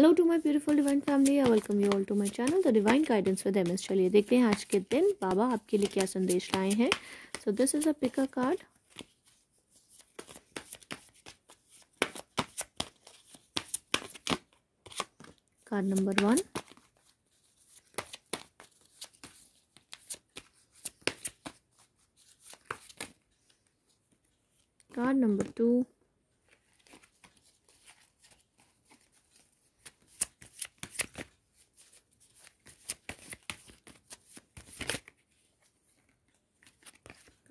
hello to my beautiful divine family I welcome you all to my channel the divine guidance with MS चलिए देखते हैं आज के दिन बाबा आपके लिए क्या संदेश लाए हैं so this is a pick a card card number one card number two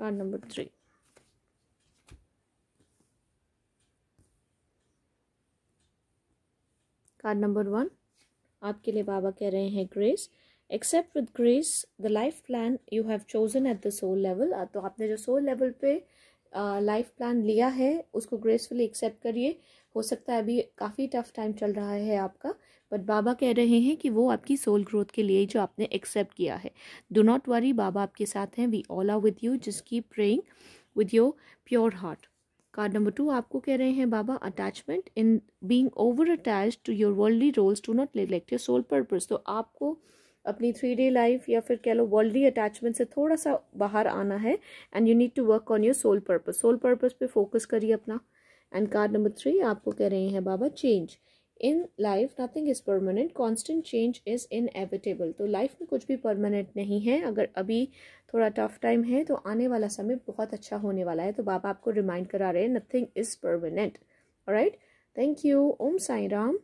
card number 3 card number one आपके लिए बाबा कह रहे हैं grace accept with grace the life plan you have chosen at the soul level तो आपने जो soul level पे life plan लिया है उसको ग्रेसफुली एक्सेप्ट करिए हो सकता है अभी काफ़ी टफ टाइम चल रहा है आपका बट बाबा कह रहे हैं कि वो आपकी सोल ग्रोथ के लिए जो आपने एक्सेप्ट किया है डो नॉट वरी बाबा आपके साथ हैं we all are with you just keep praying with your pure heart card number two आपको कह रहे हैं Baba attachment in being over attach to your worldly roles do not neglect your soul purpose तो आपको अपनी थ्री डे लाइफ या फिर कह लो वर्ल्डली अटैचमेंट से थोड़ा सा बाहर आना है and you need to work on your soul purpose soul purpose पे फोकस करिए अपना एंड कार्ड नंबर थ्री आपको कह रहे हैं Baba change in life nothing is permanent constant change is evitable तो लाइफ में कुछ भी परमानेंट नहीं है अगर अभी थोड़ा टफ टाइम है तो आने वाला समय बहुत अच्छा होने वाला है तो बाबा आपको रिमाइंड करा रहे हैं nothing is permanent right thank you Om Sai Ram